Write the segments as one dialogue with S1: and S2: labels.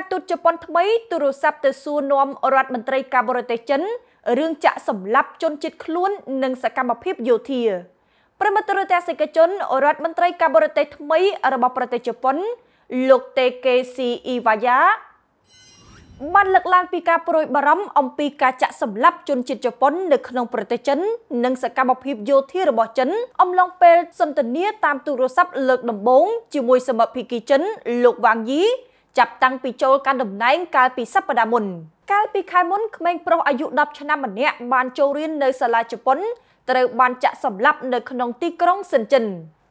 S1: ការទូតជប៉ុនថ្មីទូរស័ព្ទទៅសួរនាំរដ្ឋមន្ត្រីការបរទេសចិនរឿងចាក់សម្លាប់ជនជាតិខ្លួននិងសកម្មភាពយោធាប្រមត្តរដ្ឋសិកជនរដ្ឋមន្ត្រីការបរទេសថ្មីរបស់ប្រទេសជប៉ុនលោកតេកេស៊ីអ៊ីវ៉ាយ៉ាបានលើកឡើងពីការប្រួយបារម្ភអំពីការចាក់សម្លាប់ជនជាតិជប៉ុននៅក្នុងប្រទេសចិន និងសកម្មភាពយោធារបស់ចិន អំឡុងពេលសន្ទនាតាមទូរស័ព្ទលើកដំបូងជាមួយសមាភិកីចិនលោកវ៉ាងយីចាប់តាំងពីចូលកាន់តំណែងកាលពីសប្តាហ៍មុន កាលពីខែមុនក្មេងប្រុសអាយុ10ឆ្នាំម្នាក់បានចូលរៀននៅសាលាជប៉ុនត្រូវបានចាក់សម្លាប់នៅក្នុងទីក្រុងសិនចិន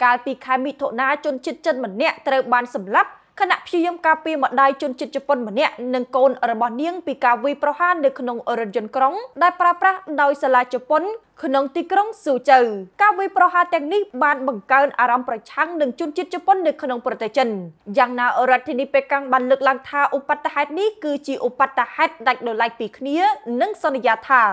S1: កាលពីខែមិថុនាជនជាតិចិនម្នាក់ត្រូវបានសម្លាប់ខណៈព្យាយាមការពារម្ដាយជនជាតិជប៉ុនម្នាក់និងកូនរបស់នាងពីការវាយប្រហារនៅក្នុងរថយន្តក្រុង ដែលប្រើប្រាស់ដោយសាលាជប៉ុនក្នុងទីក្រុងស៊ូជូវការវាយប្រហារទាំងនេះបានបង្កើនអារម្មណ៍ប្រឆាំងនឹងជនជាតិជប៉ុននៅក្នុងប្រទេសចិនយ៉ាងណារដ្ឋធានីប៉េកាំងបានលើកឡើងថាឧបត្តហេតុនេះគឺជាឧបត្តហេតុដាច់ដោយឡែកពីគ្នានិងសន្យាថា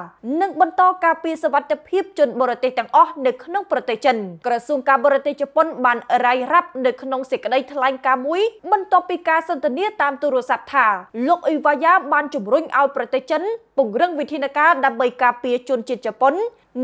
S1: នឹងបន្តការពារសវត្ថិភាពជនបរទេសទាំងអស់នៅក្នុងប្រទេសចិនក្រសួងការបរទេសជប៉ុនបានរាយរាប់នៅក្នុងសេចក្តីថ្លែងការណ៍មួយបន្ទាប់ពីការសន្ទនាតាមទូរស័ព្ទថាលោកអ៊ីវ៉ាយ៉ាបានជំរុញឲ្យប្រទេសចិនពង្រឹងវិធានការដើម្បីការពារជនជាតិជប៉ុន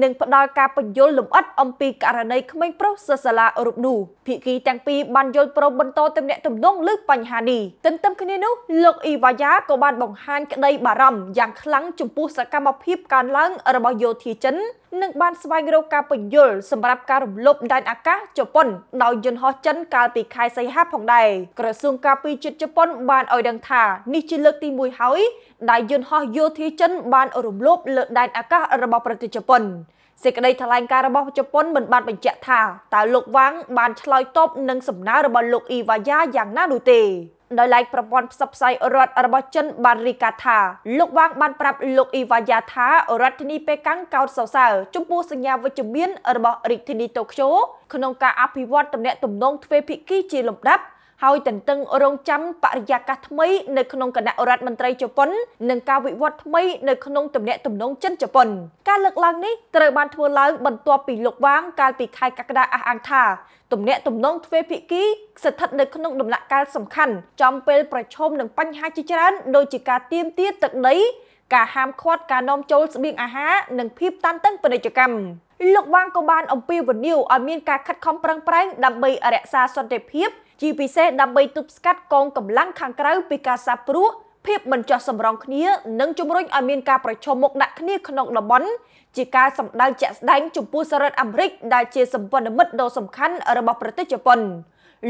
S1: និងផ្ដល់ការបញ្យលលម្អិតអំពីករណីក្មេងប្រុសសិស្សសាលារូបនោះភាគីទាំងពីរបានយល់ព្រមបន្តទំនាក់ទំនងលើបញ្ហានេះទន្ទឹមគ្នានោះលោកអ៊ីវ៉ាយ៉ាក៏បានបង្ហាញក្តីបារម្ភយ៉ាងខ្លាំងចំពោះសកម្មភាពកើនឡើង របស់យោធាចិននិងបានស្វែងរកការពន្យល់សម្រាប់ការរំលោភដែនអាកាសជប៉ុនដោយយន្តហោះចិន កាលពីខែសីហា ផងដែរក្រសួងការពារជាតិជប៉ុន បានឲ្យដឹងថានេះជាលើកទី1ហើយដែលយន្តហោះយោធាចិនបានរំលោភលើដែនអាកាសរបស់ប្រទេសជប៉ុនសេចក្តីថ្លែងការណ៍របស់ជប៉ុនមិនបានបញ្ជាក់ថាតើលោកវ៉ាង បានឆ្លើយតបនឹងសំណើរបស់លោកអ៊ីវ៉ាយ៉ាយ៉ាងណានោះទេដោយឡែកប្រព័ន្ធផ្សព្វផ្សាយរដ្ឋរបស់ចិនបានរីកាថាលោកវ៉ាងបានប្រាប់លោកអ៊ីវ៉ាយ៉ាថា រដ្ឋធានីប៉េកាំងកោតសរសើរចំពោះសញ្ញាវិជ្ជមានរបស់រាជធានីតូក្យូក្នុងការអភិវឌ្ឍទំនាក់ទំនងទ្វេភាគីជាលំដាប់ហើយទន្ទឹងរង់ចាំបរិយាកាសថ្មីនៅក្នុងគណៈរដ្ឋមន្ត្រីជប៉ុននិងការវិវត្តថ្មីនៅក្នុងទំនាក់ទំនងចិនជប៉ុនការលើកឡើងនេះត្រូវបានធ្វើឡើងបន្ទាប់ពីលោកវ៉ាងកាលពីខែកក្កដាអះអាងថាទំនាក់ទំនងទ្វេភាគីស្ថិតនៅក្នុងដំណាក់កាលសំខាន់ចំពេលប្រឈមនឹងបញ្ហាជាច្រើនដូចជាការទាមទារទឹកដីការហាមឃាត់ការនាំចូល ស្បៀងអាហារនិងភាពតានតឹងពាណិជ្ជកម្មលោកវ៉ាងក៏បានអំពាវនាវឲ្យមានការខិតខំប្រឹងប្រែងដើម្បីរក្សាសន្តិភាពជាពិសេសដើម្បីទប់ស្កាត់កងកម្លាំងខាងក្រៅពីការសាបព្រោះភាពមិនចោះសម្រងគ្នានិងជំរុញឲ្យមានការប្រឈមមុខដាក់គ្នាក្នុងតំបន់ជាការសម្ដៅជាក់ស្ដែងចំពោះសហរដ្ឋអាមេរិកដែលជាសម្ព័ន្ធមិត្តដ៏សំខាន់របស់ប្រទេសជប៉ុន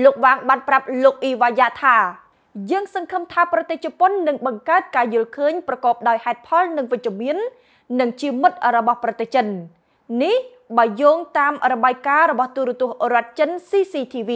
S1: លោកវ៉ាងបានប្រាប់លោកអ៊ីវ៉ាយ៉ាថាយើងសង្ឃឹមថាប្រទេសជប៉ុននឹងបង្កើតការយល់ឃើញប្រកបដោយហេតុផលនិងវិជ្ជមាននិងជាមិត្តរបស់ប្រទេសចិន។នេះបើយោងតាមរបាយការណ៍របស់ទូរទស្សន៍រដ្ឋចិន CCTV